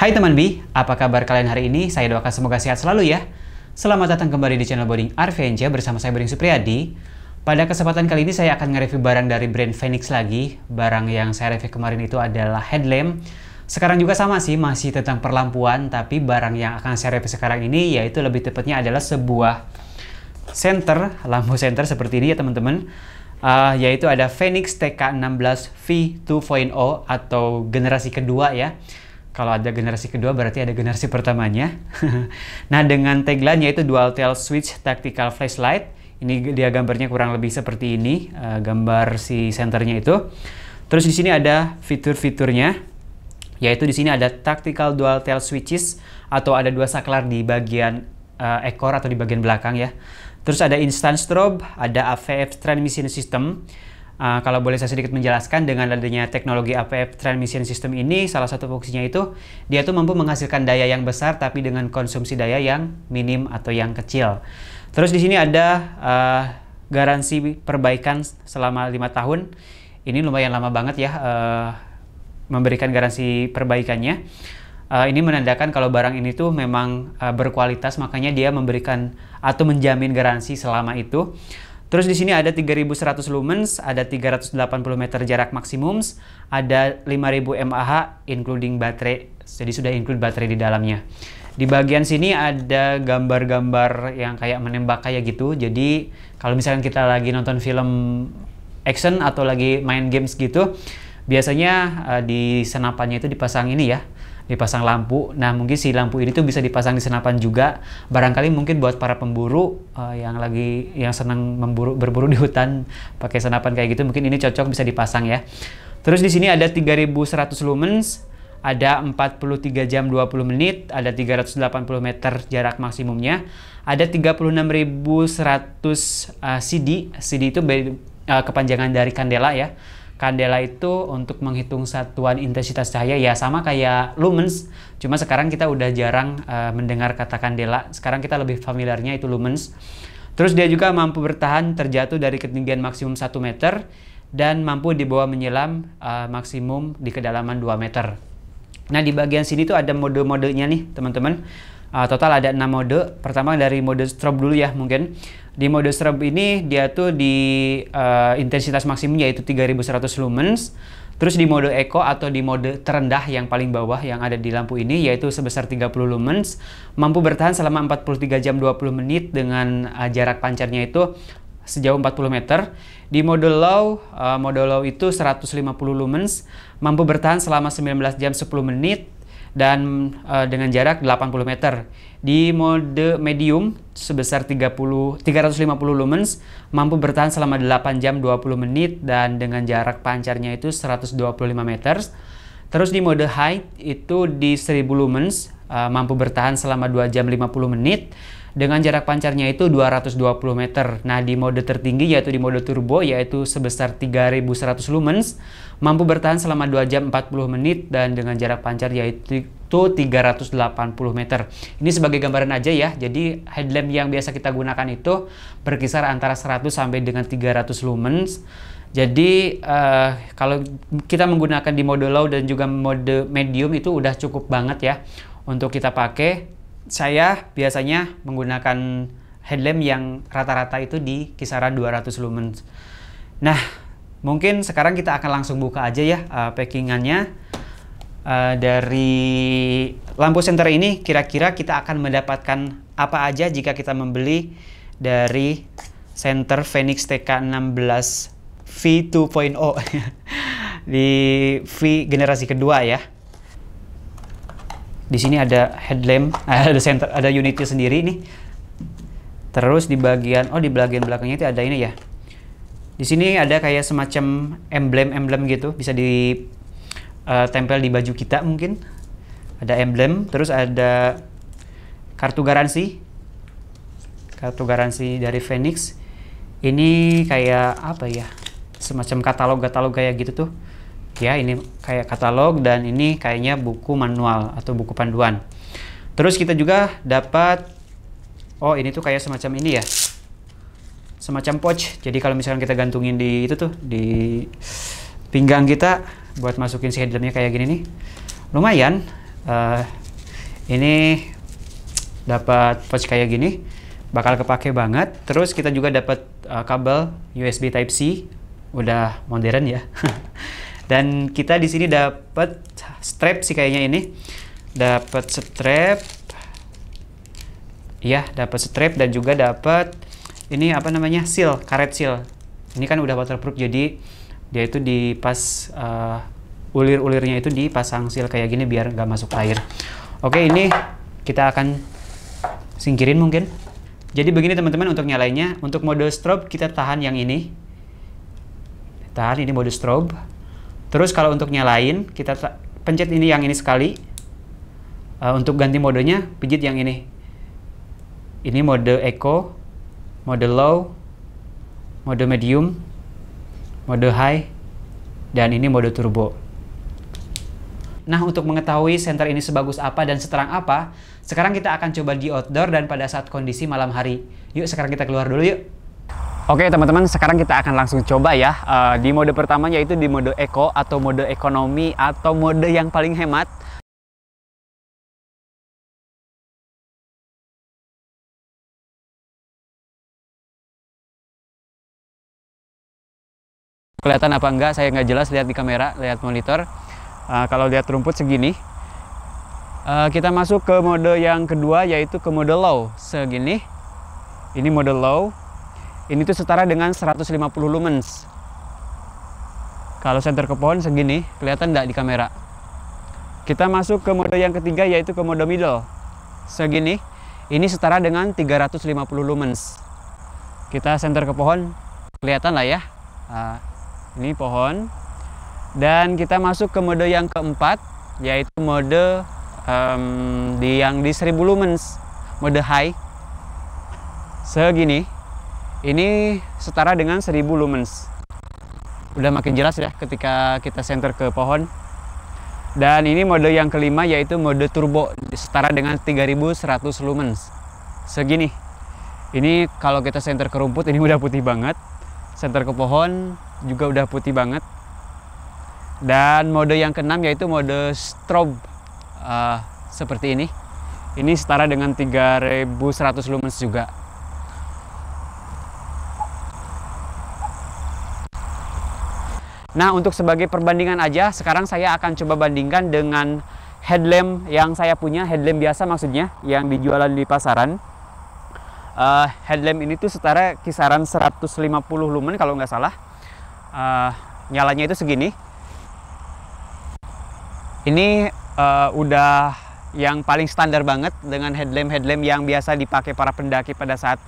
Hai teman B, apa kabar kalian hari ini? Saya doakan semoga sehat selalu ya. Selamat datang kembali di channel Boding Arvenja bersama saya Boding Supriyadi. Pada kesempatan kali ini saya akan nge-review barang dari brand Phoenix lagi. Barang yang saya review kemarin itu adalah headlamp. Sekarang juga sama sih, masih tentang perlampuan, tapi barang yang akan saya review sekarang ini yaitu lebih tepatnya adalah sebuah center, lampu center seperti ini ya teman-teman uh, yaitu ada Phoenix TK16V 2.0 atau generasi kedua ya kalau ada generasi kedua berarti ada generasi pertamanya. nah dengan tagline yaitu dual tail switch tactical flashlight. Ini dia gambarnya kurang lebih seperti ini, uh, gambar si senternya itu. Terus di sini ada fitur-fiturnya, yaitu di sini ada tactical dual tail switches atau ada dua saklar di bagian uh, ekor atau di bagian belakang ya. Terus ada instant strobe, ada AVF transmission system, Uh, kalau boleh saya sedikit menjelaskan dengan adanya teknologi APF transmission system ini salah satu fungsinya itu dia tuh mampu menghasilkan daya yang besar tapi dengan konsumsi daya yang minim atau yang kecil. Terus di sini ada uh, garansi perbaikan selama lima tahun. Ini lumayan lama banget ya uh, memberikan garansi perbaikannya. Uh, ini menandakan kalau barang ini tuh memang uh, berkualitas makanya dia memberikan atau menjamin garansi selama itu. Terus di sini ada 3100 lumens, ada 380 meter jarak maksimum, ada 5000 mAh including baterai. Jadi sudah include baterai di dalamnya. Di bagian sini ada gambar-gambar yang kayak menembak kayak gitu. Jadi kalau misalkan kita lagi nonton film action atau lagi main games gitu, biasanya uh, di senapannya itu dipasang ini ya, dipasang lampu. Nah, mungkin si lampu ini tuh bisa dipasang di senapan juga. Barangkali mungkin buat para pemburu uh, yang lagi yang senang memburu berburu di hutan pakai senapan kayak gitu, mungkin ini cocok bisa dipasang ya. Terus di sini ada 3100 lumens, ada 43 jam 20 menit, ada 380 meter jarak maksimumnya, ada 36.100 uh, CD. CD itu uh, kepanjangan dari kandela ya Kandela itu untuk menghitung satuan intensitas cahaya ya sama kayak lumens, cuma sekarang kita udah jarang uh, mendengar kata kandela. Sekarang kita lebih familiarnya itu lumens. Terus dia juga mampu bertahan terjatuh dari ketinggian maksimum 1 meter dan mampu dibawa menyelam uh, maksimum di kedalaman 2 meter. Nah, di bagian sini tuh ada mode-modenya nih, teman-teman uh, total ada enam mode. Pertama dari mode strobe dulu ya mungkin. Di mode strobe ini dia tuh di uh, intensitas maksimum yaitu 3100 lumens. Terus di mode eco atau di mode terendah yang paling bawah yang ada di lampu ini yaitu sebesar 30 lumens, mampu bertahan selama 43 jam 20 menit dengan uh, jarak pancarnya itu sejauh 40 meter. Di mode low, uh, mode low itu 150 lumens, mampu bertahan selama 19 jam 10 menit dan uh, dengan jarak 80 meter. Di mode medium sebesar 30 350 lumens mampu bertahan selama 8 jam 20 menit dan dengan jarak pancarnya itu 125 meter. Terus di mode high itu di 1000 lumens uh, mampu bertahan selama 2 jam 50 menit dengan jarak pancarnya itu 220 meter. Nah, di mode tertinggi yaitu di mode turbo yaitu sebesar 3100 lumens, mampu bertahan selama 2 jam 40 menit dan dengan jarak pancar yaitu itu 380 meter. Ini sebagai gambaran aja ya. Jadi headlamp yang biasa kita gunakan itu berkisar antara 100 sampai dengan 300 lumens. Jadi uh, kalau kita menggunakan di mode low dan juga mode medium itu udah cukup banget ya untuk kita pakai saya biasanya menggunakan headlamp yang rata-rata itu di kisaran 200 lumen. Nah, mungkin sekarang kita akan langsung buka aja ya uh, packingannya. Uh, dari lampu senter ini kira-kira kita akan mendapatkan apa aja jika kita membeli dari senter Phoenix TK16 V2.0 di V generasi kedua ya di sini ada headlamp, eh, ada center, ada unitnya sendiri nih. Terus di bagian oh di bagian belakangnya itu ada ini ya. Di sini ada kayak semacam emblem-emblem gitu, bisa ditempel eh, di baju kita mungkin. Ada emblem, terus ada kartu garansi. Kartu garansi dari Phoenix. Ini kayak apa ya? Semacam katalog-katalog kayak gitu tuh ya ini kayak katalog dan ini kayaknya buku manual atau buku panduan terus kita juga dapat oh ini tuh kayak semacam ini ya semacam pouch jadi kalau misalnya kita gantungin di itu tuh di pinggang kita buat masukin si headlampnya kayak gini nih lumayan uh, ini dapat pouch kayak gini bakal kepake banget terus kita juga dapat uh, kabel USB Type C udah modern ya Dan kita di sini dapat strap sih kayaknya ini. Dapat strap. ya dapat strap dan juga dapat ini apa namanya? seal, karet seal. Ini kan udah waterproof jadi dia itu di pas uh, eh, ulir-ulirnya itu dipasang seal kayak gini biar nggak masuk air. Oke, ini kita akan singkirin mungkin. Jadi begini teman-teman untuk nyalainnya. Untuk mode strobe kita tahan yang ini. Tahan ini mode strobe. Terus kalau untuk nyalain, kita pencet ini yang ini sekali. Uh, untuk ganti modenya, pijit yang ini. Ini mode eco, mode low, mode medium, mode high, dan ini mode turbo. Nah, untuk mengetahui senter ini sebagus apa dan seterang apa, sekarang kita akan coba di outdoor dan pada saat kondisi malam hari. Yuk, sekarang kita keluar dulu yuk. Oke teman-teman, sekarang kita akan langsung coba ya uh, di mode pertama yaitu di mode eco atau mode ekonomi atau mode yang paling hemat. Kelihatan apa enggak? Saya nggak jelas lihat di kamera, lihat monitor. Uh, kalau lihat rumput segini, uh, kita masuk ke mode yang kedua yaitu ke mode low segini. Ini mode low ini tuh setara dengan 150 lumens. Kalau senter ke pohon segini, kelihatan nggak di kamera? Kita masuk ke mode yang ketiga yaitu ke mode middle. Segini, ini setara dengan 350 lumens. Kita senter ke pohon, kelihatan lah ya. Nah, ini pohon. Dan kita masuk ke mode yang keempat, yaitu mode um, di yang di 1000 lumens, mode high. Segini, ini setara dengan 1000 lumens. Udah makin jelas ya ketika kita center ke pohon. Dan ini mode yang kelima yaitu mode turbo setara dengan 3100 lumens. Segini. Ini kalau kita center ke rumput ini udah putih banget. Center ke pohon juga udah putih banget. Dan mode yang keenam yaitu mode strobe uh, seperti ini. Ini setara dengan 3100 lumens juga. Nah untuk sebagai perbandingan aja, sekarang saya akan coba bandingkan dengan headlamp yang saya punya, headlamp biasa maksudnya, yang dijualan di pasaran. Uh, headlamp ini tuh setara kisaran 150 lumen kalau nggak salah. Uh, nyalanya itu segini. Ini uh, udah yang paling standar banget dengan headlamp-headlamp yang biasa dipakai para pendaki pada saat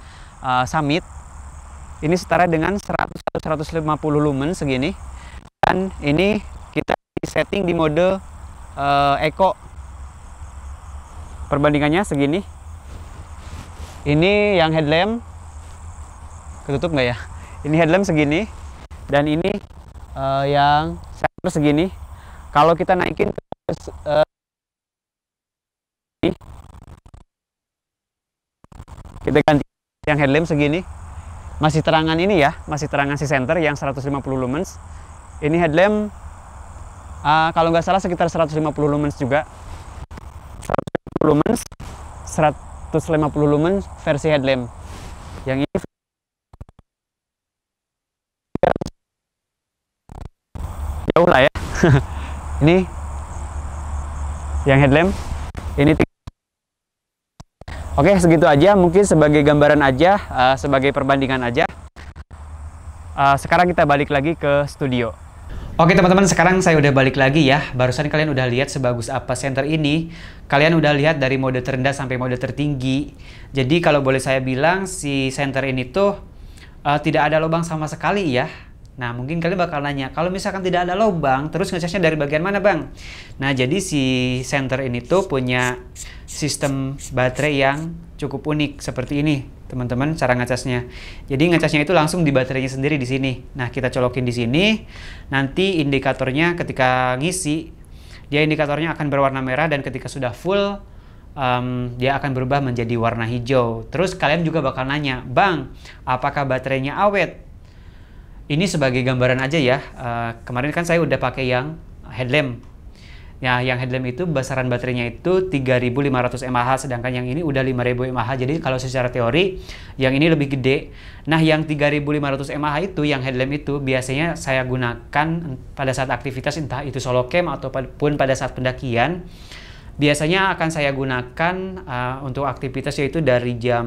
uh, summit. Ini setara dengan 100 150 lumen segini dan ini kita setting di mode uh, eco perbandingannya segini ini yang headlamp ketutup nggak ya ini headlamp segini dan ini uh, yang center segini kalau kita naikin ke uh, kita ganti yang headlamp segini masih terangan ini ya masih terangan si center yang 150 lumens ini headlamp uh, kalau nggak salah sekitar 150 lumens juga. 150 lumens, 150 lumens versi headlamp. Yang ini jauh lah ya. ini yang headlamp. Ini Oke, segitu aja. Mungkin sebagai gambaran aja, uh, sebagai perbandingan aja. Uh, sekarang kita balik lagi ke studio. Oke teman-teman, sekarang saya udah balik lagi ya. Barusan kalian udah lihat sebagus apa center ini. Kalian udah lihat dari mode terendah sampai mode tertinggi. Jadi kalau boleh saya bilang si center ini tuh uh, tidak ada lubang sama sekali ya. Nah mungkin kalian bakal nanya, kalau misalkan tidak ada lubang, terus ngecasnya dari bagian mana bang? Nah jadi si center ini tuh punya sistem baterai yang cukup unik seperti ini teman-teman cara ngecasnya. Jadi ngecasnya itu langsung di baterainya sendiri di sini. Nah, kita colokin di sini. Nanti indikatornya ketika ngisi, dia indikatornya akan berwarna merah dan ketika sudah full um, dia akan berubah menjadi warna hijau. Terus kalian juga bakal nanya, "Bang, apakah baterainya awet?" Ini sebagai gambaran aja ya. Uh, kemarin kan saya udah pakai yang headlamp Ya, yang headlamp itu besaran baterainya itu 3500 mAh sedangkan yang ini udah 5000 mAh. Jadi kalau secara teori yang ini lebih gede. Nah, yang 3500 mAh itu yang headlamp itu biasanya saya gunakan pada saat aktivitas entah itu solo camp ataupun pada saat pendakian. Biasanya akan saya gunakan uh, untuk aktivitas yaitu dari jam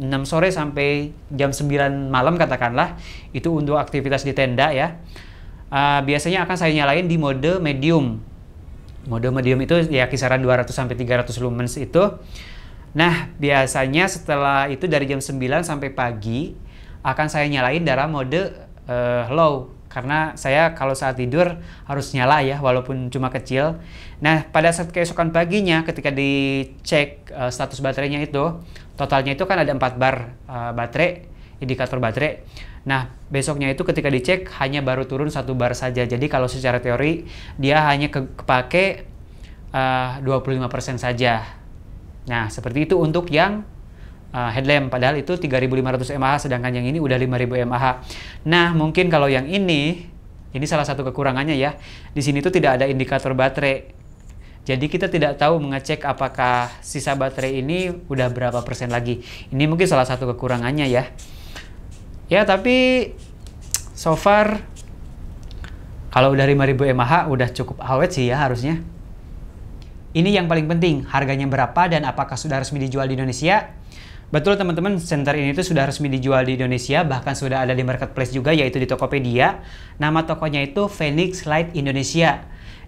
6 sore sampai jam 9 malam katakanlah itu untuk aktivitas di tenda ya. Uh, biasanya akan saya nyalain di mode medium Mode medium itu ya kisaran 200 sampai 300 lumens itu. Nah, biasanya setelah itu dari jam 9 sampai pagi akan saya nyalain dalam mode uh, low karena saya kalau saat tidur harus nyala ya walaupun cuma kecil. Nah pada saat keesokan paginya ketika dicek uh, status baterainya itu totalnya itu kan ada 4 bar uh, baterai indikator baterai Nah, besoknya itu ketika dicek hanya baru turun satu bar saja. Jadi kalau secara teori dia hanya ke kepake eh, uh, 25% saja. Nah, seperti itu untuk yang uh, headlamp padahal itu 3500 mAh sedangkan yang ini udah 5000 mAh. Nah, mungkin kalau yang ini ini salah satu kekurangannya ya. Di sini tuh tidak ada indikator baterai. Jadi kita tidak tahu mengecek apakah sisa baterai ini udah berapa persen lagi. Ini mungkin salah satu kekurangannya ya ya tapi so far kalau udah 5000 mAh udah cukup awet sih ya harusnya ini yang paling penting harganya berapa dan apakah sudah resmi dijual di Indonesia Betul teman-teman, center ini tuh sudah resmi dijual di Indonesia, bahkan sudah ada di marketplace juga yaitu di Tokopedia. Nama tokonya itu Phoenix Light Indonesia.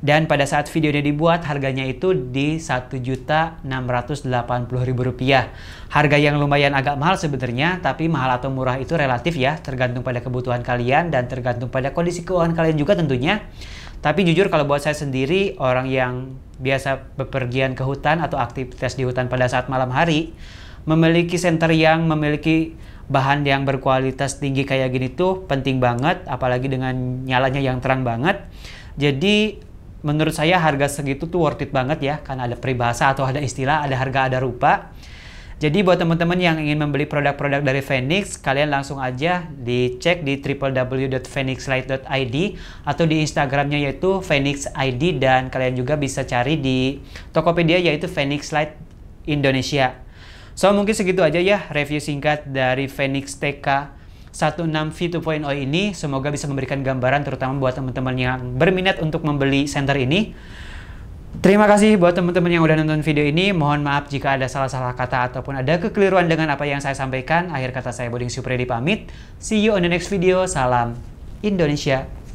Dan pada saat videonya dibuat, harganya itu di Rp1.680.000. Harga yang lumayan agak mahal sebenarnya, tapi mahal atau murah itu relatif ya, tergantung pada kebutuhan kalian dan tergantung pada kondisi keuangan kalian juga tentunya. Tapi jujur kalau buat saya sendiri, orang yang biasa bepergian ke hutan atau aktivitas di hutan pada saat malam hari, memiliki center yang memiliki bahan yang berkualitas tinggi kayak gini tuh penting banget apalagi dengan nyalanya yang terang banget jadi menurut saya harga segitu tuh worth it banget ya karena ada peribahasa atau ada istilah, ada harga, ada rupa. Jadi buat teman-teman yang ingin membeli produk-produk dari Phoenix, kalian langsung aja dicek di www.phoenixlight.id atau di Instagramnya yaitu Phoenix ID dan kalian juga bisa cari di Tokopedia yaitu Phoenix Light Indonesia. So mungkin segitu aja ya review singkat dari Phoenix TK 16V 2.0 ini semoga bisa memberikan gambaran terutama buat teman-teman yang berminat untuk membeli senter ini. Terima kasih buat teman-teman yang udah nonton video ini. Mohon maaf jika ada salah-salah kata ataupun ada kekeliruan dengan apa yang saya sampaikan. Akhir kata saya Boding Supredi pamit. See you on the next video. Salam Indonesia.